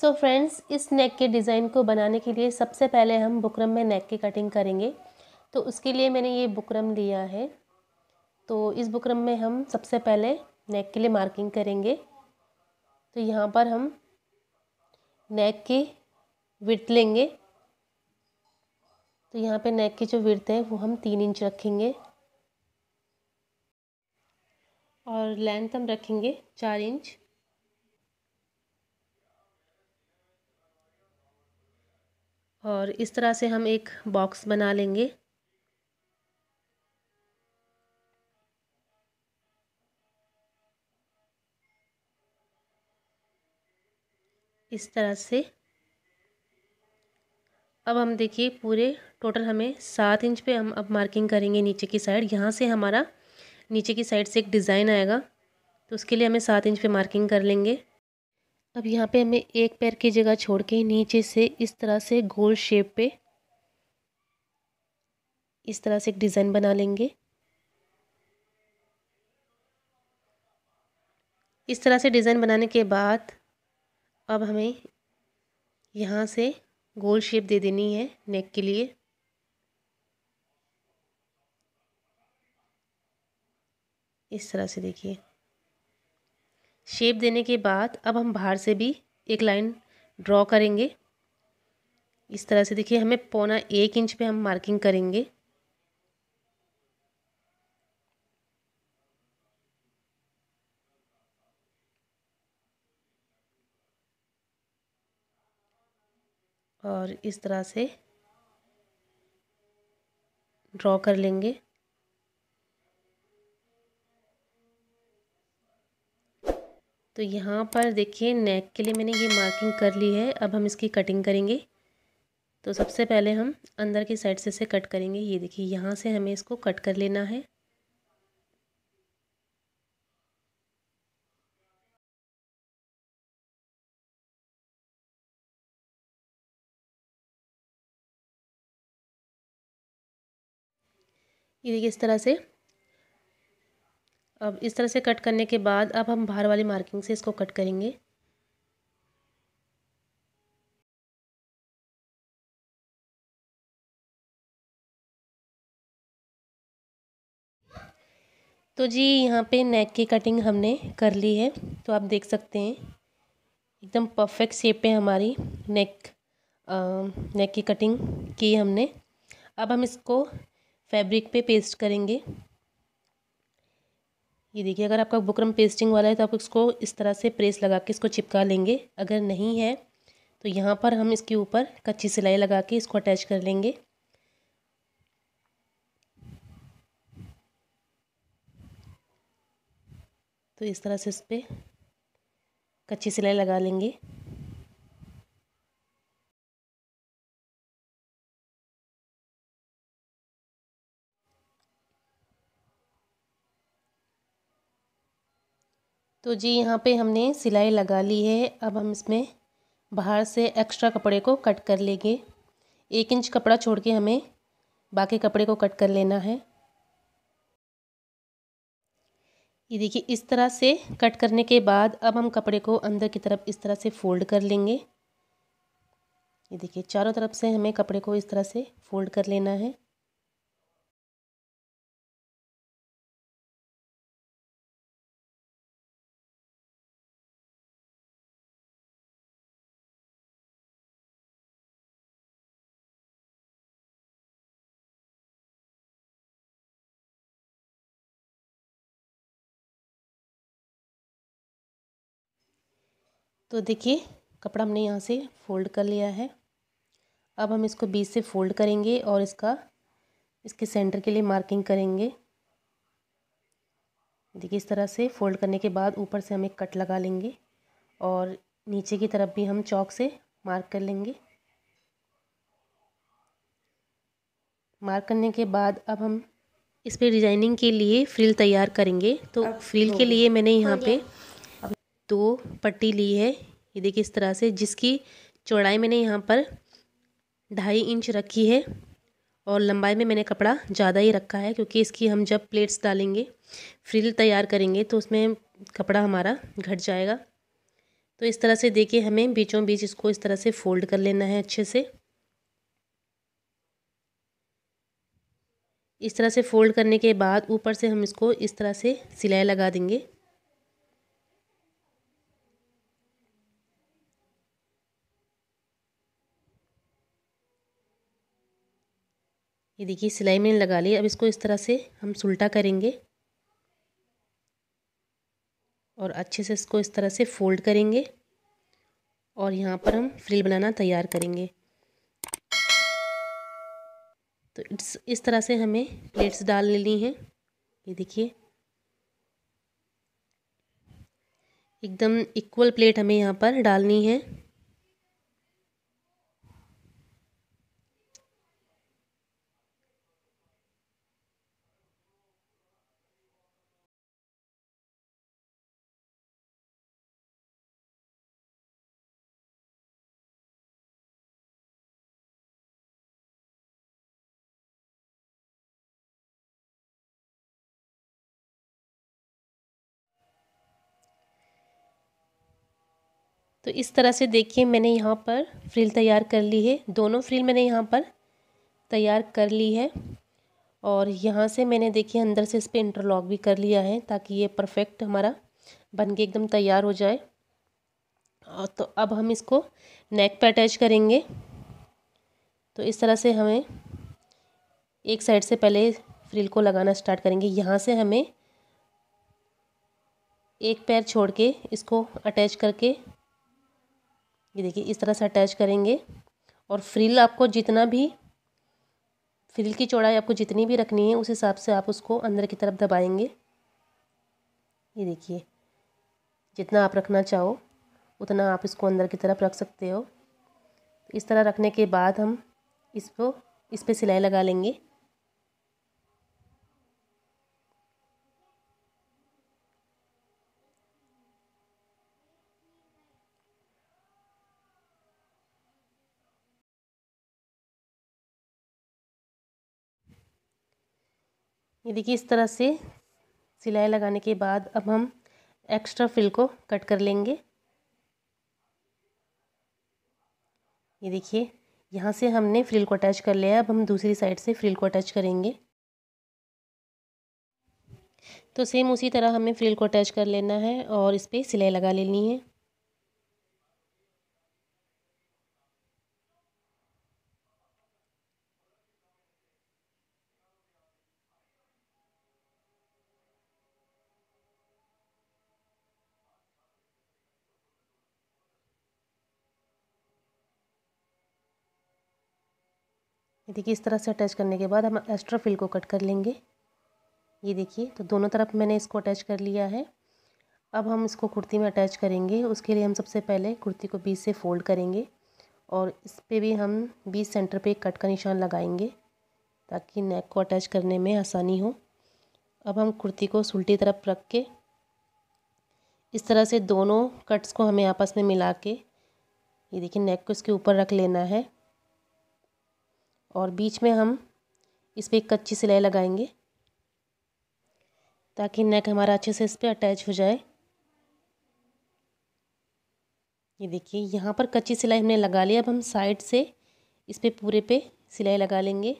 सो so friends इस नेक के design को बनाने के लिए सबसे पहले हम बुकरम में नेक की कटिंग करेंगे तो उसके लिए मैंने ये बुकरम लिया है तो इस बुकरम में हम सबसे पहले नेक के लिए मार्किंग करेंगे तो यहाँ पर हम नेक की विर्थ लेंगे तो यहाँ पे नेक की जो विर्थ है वो हम तीन इंच रखेंगे और लेंथ हम रखेंगे चार इंच और इस तरह से हम एक बॉक्स बना लेंगे इस तरह से अब हम देखिए पूरे टोटल हमें सात इंच पे हम अब मार्किंग करेंगे नीचे की साइड यहाँ से हमारा नीचे की साइड से एक डिज़ाइन आएगा तो उसके लिए हमें सात इंच पे मार्किंग कर लेंगे अब यहाँ पे हमें एक पैर की जगह छोड़ के नीचे से इस तरह से गोल शेप पे इस तरह से एक डिज़ाइन बना लेंगे इस तरह से डिज़ाइन बनाने के बाद अब हमें यहाँ से गोल शेप दे देनी है नेक के लिए इस तरह से देखिए शेप देने के बाद अब हम बाहर से भी एक लाइन ड्रॉ करेंगे इस तरह से देखिए हमें पौना एक इंच पे हम मार्किंग करेंगे और इस तरह से ड्रॉ कर लेंगे तो यहाँ पर देखिए नेक के लिए मैंने ये मार्किंग कर ली है अब हम इसकी कटिंग करेंगे तो सबसे पहले हम अंदर की साइड से इसे कट करेंगे ये देखिए यहाँ से हमें इसको कट कर लेना है ये देखिए इस तरह से अब इस तरह से कट करने के बाद अब हम बाहर वाली मार्किंग से इसको कट करेंगे तो जी यहाँ पे नेक की कटिंग हमने कर ली है तो आप देख सकते हैं एकदम परफेक्ट शेप है हमारी नेक आ, नेक की कटिंग की हमने अब हम इसको फैब्रिक पे पेस्ट करेंगे ये देखिए अगर आपका बुकरम पेस्टिंग वाला है तो आप इसको इस तरह से प्रेस लगा के इसको चिपका लेंगे अगर नहीं है तो यहाँ पर हम इसके ऊपर कच्ची सिलाई लगा के इसको अटैच कर लेंगे तो इस तरह से इस पर कच्ची सिलाई लगा लेंगे तो जी यहाँ पे हमने सिलाई लगा ली है अब हम इसमें बाहर से एक्स्ट्रा कपड़े को कट कर लेंगे एक इंच कपड़ा छोड़ के हमें बाकी कपड़े को कट कर लेना है ये देखिए इस तरह से कट करने के बाद अब हम कपड़े को अंदर की तरफ इस तरह से फोल्ड कर लेंगे ये देखिए चारों तरफ से हमें कपड़े को इस तरह से फोल्ड कर लेना है तो देखिए कपड़ा हमने यहाँ से फोल्ड कर लिया है अब हम इसको बीच से फोल्ड करेंगे और इसका इसके सेंटर के लिए मार्किंग करेंगे देखिए इस तरह से फोल्ड करने के बाद ऊपर से हम एक कट लगा लेंगे और नीचे की तरफ भी हम चौक से मार्क कर लेंगे मार्क करने के बाद अब हम इस पे डिज़ाइनिंग के लिए फ्रिल तैयार करेंगे तो फ्रिल के लिए मैंने यहाँ हाँ, पे दो पट्टी ली है ये देखिए इस तरह से जिसकी चौड़ाई मैंने यहाँ पर ढाई इंच रखी है और लंबाई में मैंने कपड़ा ज़्यादा ही रखा है क्योंकि इसकी हम जब प्लेट्स डालेंगे फ्रिल तैयार करेंगे तो उसमें कपड़ा हमारा घट जाएगा तो इस तरह से देखिए हमें बीचों बीच इसको इस तरह से फोल्ड कर लेना है अच्छे से इस तरह से फोल्ड करने के बाद ऊपर से हम इसको इस तरह से सिलाई लगा देंगे ये देखिए सिलाई मैंने लगा ली अब इसको इस तरह से हम सुलटा करेंगे और अच्छे से इसको इस तरह से फोल्ड करेंगे और यहाँ पर हम फ्रिल बनाना तैयार करेंगे तो इस इस तरह से हमें प्लेट्स डाल लेनी हैं ये देखिए एकदम इक्वल प्लेट हमें यहाँ पर डालनी है तो इस तरह से देखिए मैंने यहाँ पर फ्रिल तैयार कर ली है दोनों फ्रिल मैंने यहाँ पर तैयार कर ली है और यहाँ से मैंने देखिए अंदर से इस पर इंटरलॉक भी कर लिया है ताकि ये परफेक्ट हमारा बन के एकदम तैयार हो जाए और तो अब हम इसको नेक पर अटैच करेंगे तो इस तरह से हमें एक साइड से पहले फ्रिल को लगाना स्टार्ट करेंगे यहाँ से हमें एक पैर छोड़ के इसको अटैच करके ये देखिए इस तरह से अटैच करेंगे और फ्रिल आपको जितना भी फ्रिल की चौड़ाई आपको जितनी भी रखनी है उस हिसाब से आप उसको अंदर की तरफ दबाएंगे ये देखिए जितना आप रखना चाहो उतना आप इसको अंदर की तरफ रख सकते हो इस तरह रखने के बाद हम इसको इस पर सिलाई लगा लेंगे ये देखिए इस तरह से सिलाई लगाने के बाद अब हम एक्स्ट्रा फिल को कट कर लेंगे ये देखिए यहाँ से हमने फ्रिल को अटैच कर लिया अब हम दूसरी साइड से फ्रिल को अटैच करेंगे तो सेम उसी तरह हमें फ्रिल को अटैच कर लेना है और इस पर सिलाई लगा लेनी है ये देखिए इस तरह से अटैच करने के बाद हम एक्स्ट्रा फिल को कट कर लेंगे ये देखिए तो दोनों तरफ मैंने इसको अटैच कर लिया है अब हम इसको कुर्ती में अटैच करेंगे उसके लिए हम सबसे पहले कुर्ती को बीच से फोल्ड करेंगे और इस पर भी हम बीच सेंटर पे कट का निशान लगाएंगे ताकि नेक को अटैच करने में आसानी हो अब हम कुर्ती को सुलटी तरफ रख के इस तरह से दोनों कट्स को हमें आपस में मिला के ये देखिए नेक को इसके ऊपर रख लेना है और बीच में हम इस पर कच्ची सिलाई लगाएंगे ताकि नेक हमारा अच्छे से इस पर अटैच हो जाए ये देखिए यहाँ पर कच्ची सिलाई हमने लगा ली अब हम साइड से इस पर पूरे पे सिलाई लगा लेंगे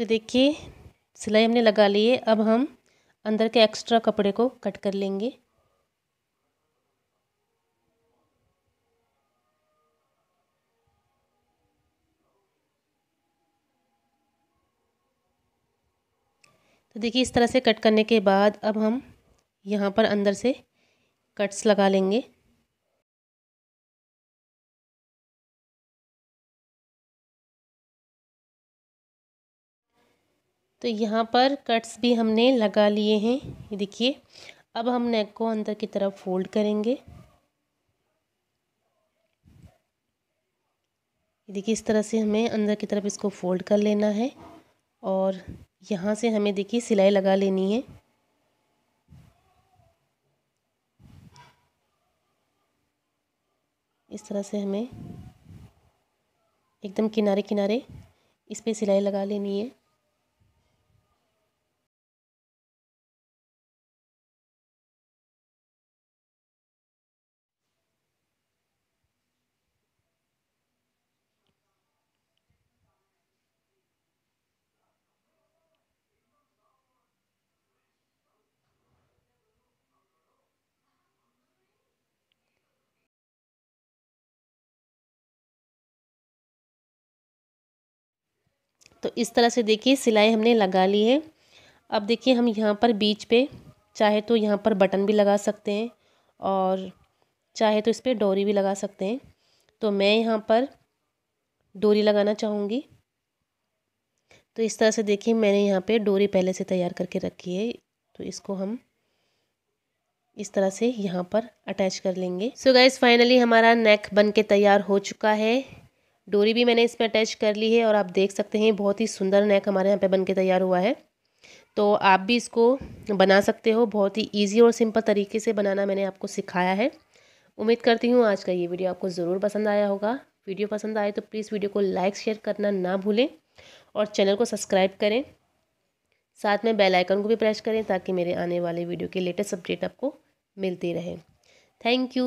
तो देखिए सिलाई हमने लगा ली है अब हम अंदर के एक्स्ट्रा कपड़े को कट कर लेंगे तो देखिए इस तरह से कट करने के बाद अब हम यहाँ पर अंदर से कट्स लगा लेंगे तो यहाँ पर कट्स भी हमने लगा लिए हैं ये देखिए अब हम नेक को अंदर की तरफ फोल्ड करेंगे देखिए इस तरह से हमें अंदर की तरफ इसको फोल्ड कर लेना है और यहाँ से हमें देखिए सिलाई लगा लेनी है इस तरह से हमें एकदम किनारे किनारे इस पर सिलाई लगा लेनी है तो इस तरह से देखिए सिलाई हमने लगा ली है अब देखिए हम यहाँ पर बीच पे चाहे तो यहाँ पर बटन भी लगा सकते हैं और चाहे तो इस पर डोरी भी लगा सकते हैं तो मैं यहाँ पर डोरी लगाना चाहूँगी तो इस तरह से देखिए मैंने यहाँ पे डोरी पहले से तैयार करके रखी है तो इसको हम इस तरह से यहाँ पर अटैच कर लेंगे सो गाइज फाइनली हमारा नेक बन के तैयार हो चुका है डोरी भी मैंने इसमें अटैच कर ली है और आप देख सकते हैं बहुत ही सुंदर नेक हमारे यहाँ पे बन के तैयार हुआ है तो आप भी इसको बना सकते हो बहुत ही ईजी और सिंपल तरीके से बनाना मैंने आपको सिखाया है उम्मीद करती हूँ आज का ये वीडियो आपको ज़रूर पसंद आया होगा वीडियो पसंद आए तो प्लीज़ वीडियो को लाइक शेयर करना ना भूलें और चैनल को सब्सक्राइब करें साथ में बेल आइकन को भी प्रेस करें ताकि मेरे आने वाले वीडियो के लेटेस्ट अपडेट आपको मिलती रहे थैंक यू